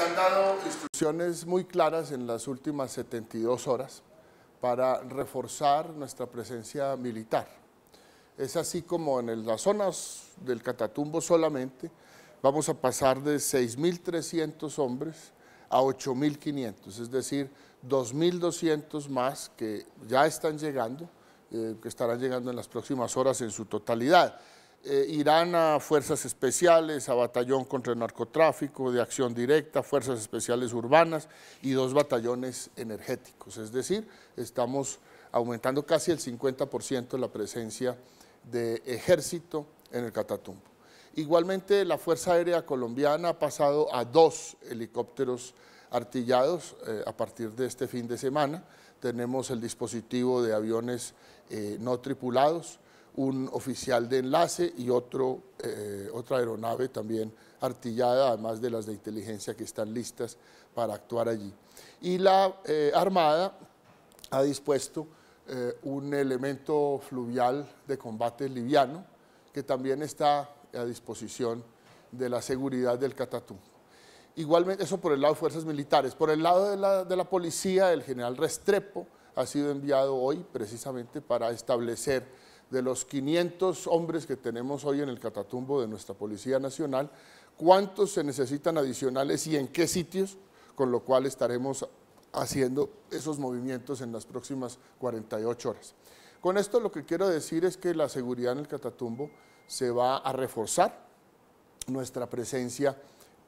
se han dado instrucciones muy claras en las últimas 72 horas para reforzar nuestra presencia militar. Es así como en las zonas del Catatumbo solamente vamos a pasar de 6.300 hombres a 8.500, es decir, 2.200 más que ya están llegando, eh, que estarán llegando en las próximas horas en su totalidad. Eh, irán a fuerzas especiales, a batallón contra el narcotráfico, de acción directa, fuerzas especiales urbanas y dos batallones energéticos. Es decir, estamos aumentando casi el 50% la presencia de ejército en el Catatumbo. Igualmente, la Fuerza Aérea Colombiana ha pasado a dos helicópteros artillados eh, a partir de este fin de semana. Tenemos el dispositivo de aviones eh, no tripulados, un oficial de enlace y eh, otra aeronave también artillada, además de las de inteligencia que están listas para actuar allí. Y la eh, Armada ha dispuesto eh, un elemento fluvial de combate liviano que también está a disposición de la seguridad del Catatumbo. Igualmente, eso por el lado de fuerzas militares. Por el lado de la, de la policía, el general Restrepo, ha sido enviado hoy precisamente para establecer de los 500 hombres que tenemos hoy en el catatumbo de nuestra Policía Nacional, cuántos se necesitan adicionales y en qué sitios, con lo cual estaremos haciendo esos movimientos en las próximas 48 horas. Con esto lo que quiero decir es que la seguridad en el Catatumbo se va a reforzar nuestra presencia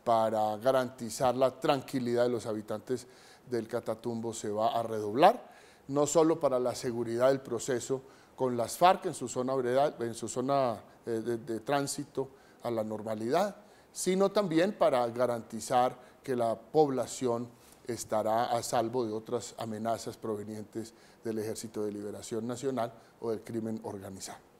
para garantizar la tranquilidad de los habitantes del Catatumbo se va a redoblar no solo para la seguridad del proceso con las FARC en su zona, en su zona eh, de tránsito a la normalidad, sino también para garantizar que la población estará a salvo de otras amenazas provenientes del Ejército de Liberación Nacional o del crimen organizado.